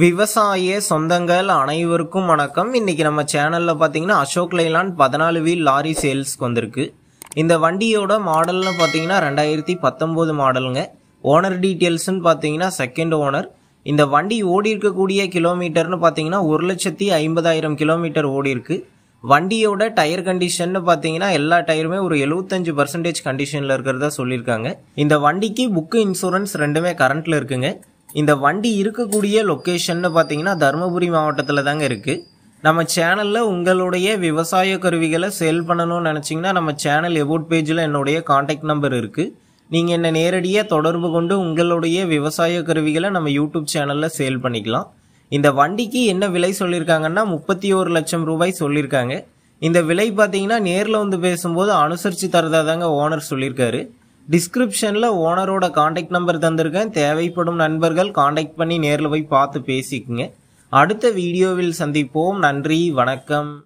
விவசாய சொந்தங்கள் அனைவருக்கும் வணக்கம் இன்றைக்கி நம்ம சேனலில் பார்த்தீங்கன்னா அசோக் லைலான் பதினாலு வீல் லாரி சேல்ஸ்க்கு வந்திருக்கு இந்த வண்டியோட மாடல்னு பார்த்தீங்கன்னா ரெண்டாயிரத்தி பத்தொம்போது மாடலுங்க ஓனர் டீட்டெயில்ஸ்னு பார்த்தீங்கன்னா செகண்ட் ஓனர் இந்த வண்டி ஓடி இருக்கக்கூடிய கிலோமீட்டர்னு பார்த்தீங்கன்னா ஒரு லட்சத்தி ஐம்பதாயிரம் கிலோமீட்டர் ஓடி இருக்கு வண்டியோட டயர் கண்டிஷன்னு பார்த்தீங்கன்னா எல்லா டயருமே ஒரு எழுபத்தஞ்சு பர்சன்டேஜ் கண்டிஷனில் இருக்கிறதா சொல்லியிருக்காங்க இந்த வண்டிக்கு புக்கு இன்சூரன்ஸ் ரெண்டுமே கரண்ட்டில் இருக்குங்க இந்த வண்டி இருக்கக்கூடிய லொக்கேஷன்னு பார்த்தீங்கன்னா தருமபுரி மாவட்டத்தில் தாங்க இருக்குது நம்ம சேனலில் உங்களுடைய விவசாய கருவிகளை சேல் பண்ணணும்னு நினச்சிங்கன்னா நம்ம சேனல் எபோட் பேஜில் என்னுடைய காண்டாக்ட் நம்பர் இருக்குது நீங்கள் என்னை நேரடியாக தொடர்பு கொண்டு உங்களுடைய விவசாய கருவிகளை நம்ம யூடியூப் சேனலில் சேல் பண்ணிக்கலாம் இந்த வண்டிக்கு என்ன விலை சொல்லியிருக்காங்கன்னா முப்பத்தி ஒரு லட்சம் ரூபாய் சொல்லியிருக்காங்க இந்த விலை பார்த்தீங்கன்னா நேரில் வந்து பேசும்போது அனுசரித்து தரதாக தாங்க ஓனர் சொல்லியிருக்காரு டிஸ்கிரிப்ஷனில் ஓனரோட காண்டாக்ட் நம்பர் தந்திருக்கேன் தேவைப்படும் நண்பர்கள் காண்டாக்ட் பண்ணி நேரில் போய் பார்த்து பேசிக்குங்க அடுத்த வீடியோவில் சந்திப்போம் நன்றி வணக்கம்